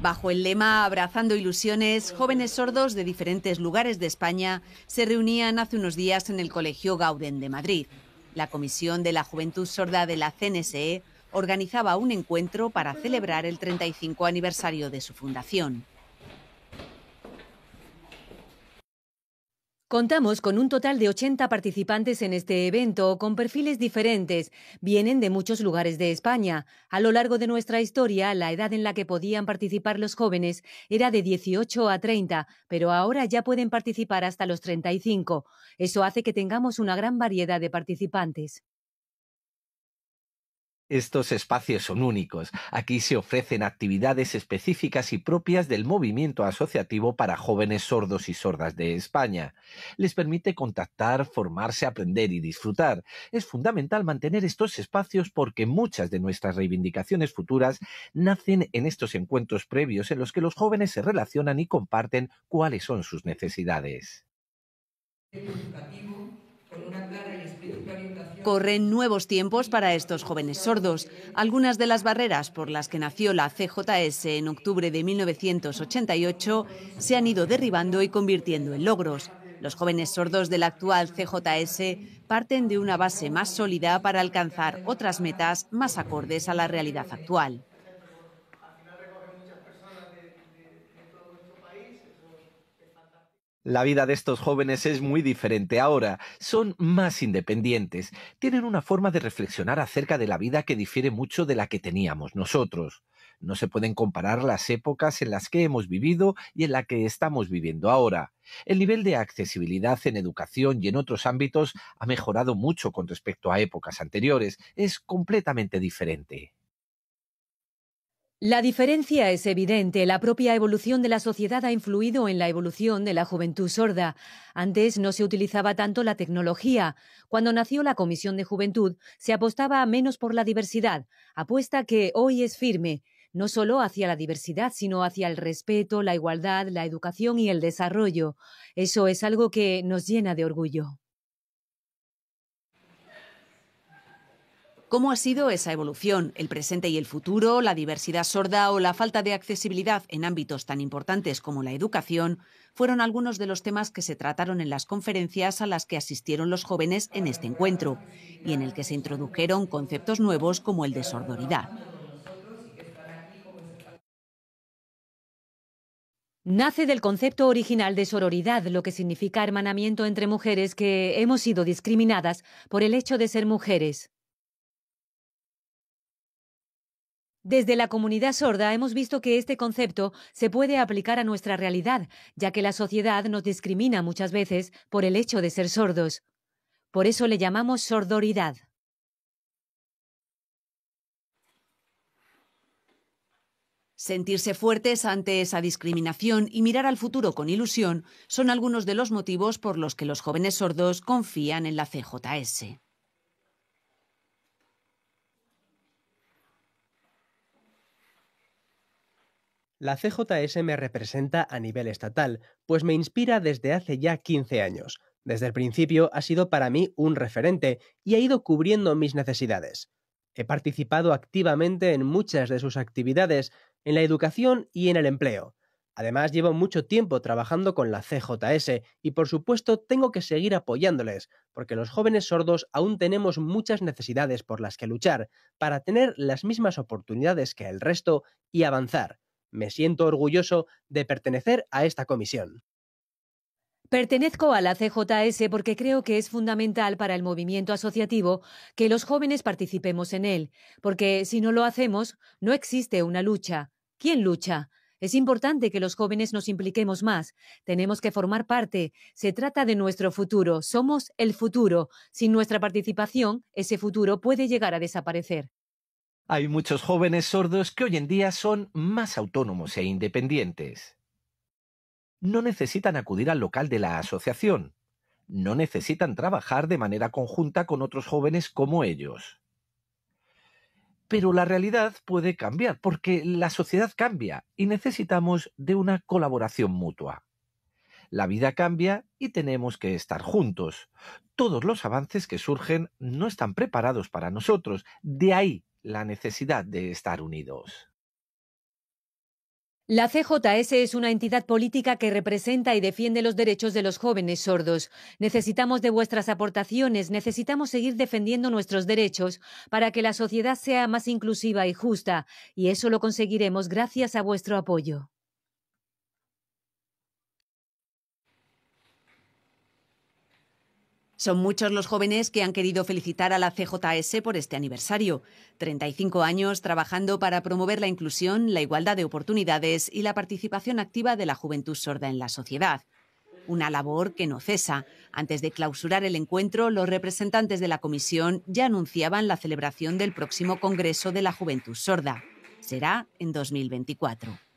Bajo el lema Abrazando Ilusiones, jóvenes sordos de diferentes lugares de España se reunían hace unos días en el Colegio Gauden de Madrid. La Comisión de la Juventud Sorda de la CNSE organizaba un encuentro para celebrar el 35 aniversario de su fundación. Contamos con un total de 80 participantes en este evento con perfiles diferentes. Vienen de muchos lugares de España. A lo largo de nuestra historia, la edad en la que podían participar los jóvenes era de 18 a 30, pero ahora ya pueden participar hasta los 35. Eso hace que tengamos una gran variedad de participantes. Estos espacios son únicos. Aquí se ofrecen actividades específicas y propias del movimiento asociativo para jóvenes sordos y sordas de España. Les permite contactar, formarse, aprender y disfrutar. Es fundamental mantener estos espacios porque muchas de nuestras reivindicaciones futuras nacen en estos encuentros previos en los que los jóvenes se relacionan y comparten cuáles son sus necesidades. Corren nuevos tiempos para estos jóvenes sordos. Algunas de las barreras por las que nació la CJS en octubre de 1988 se han ido derribando y convirtiendo en logros. Los jóvenes sordos de la actual CJS parten de una base más sólida para alcanzar otras metas más acordes a la realidad actual. La vida de estos jóvenes es muy diferente ahora. Son más independientes. Tienen una forma de reflexionar acerca de la vida que difiere mucho de la que teníamos nosotros. No se pueden comparar las épocas en las que hemos vivido y en la que estamos viviendo ahora. El nivel de accesibilidad en educación y en otros ámbitos ha mejorado mucho con respecto a épocas anteriores. Es completamente diferente. La diferencia es evidente. La propia evolución de la sociedad ha influido en la evolución de la juventud sorda. Antes no se utilizaba tanto la tecnología. Cuando nació la Comisión de Juventud, se apostaba menos por la diversidad, apuesta que hoy es firme, no solo hacia la diversidad, sino hacia el respeto, la igualdad, la educación y el desarrollo. Eso es algo que nos llena de orgullo. ¿Cómo ha sido esa evolución, el presente y el futuro, la diversidad sorda o la falta de accesibilidad en ámbitos tan importantes como la educación? Fueron algunos de los temas que se trataron en las conferencias a las que asistieron los jóvenes en este encuentro y en el que se introdujeron conceptos nuevos como el de sordoridad. Nace del concepto original de sororidad, lo que significa hermanamiento entre mujeres que hemos sido discriminadas por el hecho de ser mujeres. Desde la comunidad sorda hemos visto que este concepto se puede aplicar a nuestra realidad, ya que la sociedad nos discrimina muchas veces por el hecho de ser sordos. Por eso le llamamos sordoridad. Sentirse fuertes ante esa discriminación y mirar al futuro con ilusión son algunos de los motivos por los que los jóvenes sordos confían en la CJS. La CJS me representa a nivel estatal, pues me inspira desde hace ya 15 años. Desde el principio ha sido para mí un referente y ha ido cubriendo mis necesidades. He participado activamente en muchas de sus actividades, en la educación y en el empleo. Además, llevo mucho tiempo trabajando con la CJS y por supuesto tengo que seguir apoyándoles, porque los jóvenes sordos aún tenemos muchas necesidades por las que luchar, para tener las mismas oportunidades que el resto y avanzar. Me siento orgulloso de pertenecer a esta comisión. Pertenezco a la CJS porque creo que es fundamental para el movimiento asociativo que los jóvenes participemos en él, porque si no lo hacemos, no existe una lucha. ¿Quién lucha? Es importante que los jóvenes nos impliquemos más. Tenemos que formar parte. Se trata de nuestro futuro. Somos el futuro. Sin nuestra participación, ese futuro puede llegar a desaparecer. Hay muchos jóvenes sordos que hoy en día son más autónomos e independientes. No necesitan acudir al local de la asociación. No necesitan trabajar de manera conjunta con otros jóvenes como ellos. Pero la realidad puede cambiar porque la sociedad cambia y necesitamos de una colaboración mutua. La vida cambia y tenemos que estar juntos. Todos los avances que surgen no están preparados para nosotros. De ahí la necesidad de estar unidos. La CJS es una entidad política que representa y defiende los derechos de los jóvenes sordos. Necesitamos de vuestras aportaciones, necesitamos seguir defendiendo nuestros derechos para que la sociedad sea más inclusiva y justa, y eso lo conseguiremos gracias a vuestro apoyo. Son muchos los jóvenes que han querido felicitar a la CJS por este aniversario. 35 años trabajando para promover la inclusión, la igualdad de oportunidades y la participación activa de la juventud sorda en la sociedad. Una labor que no cesa. Antes de clausurar el encuentro, los representantes de la comisión ya anunciaban la celebración del próximo Congreso de la Juventud Sorda. Será en 2024.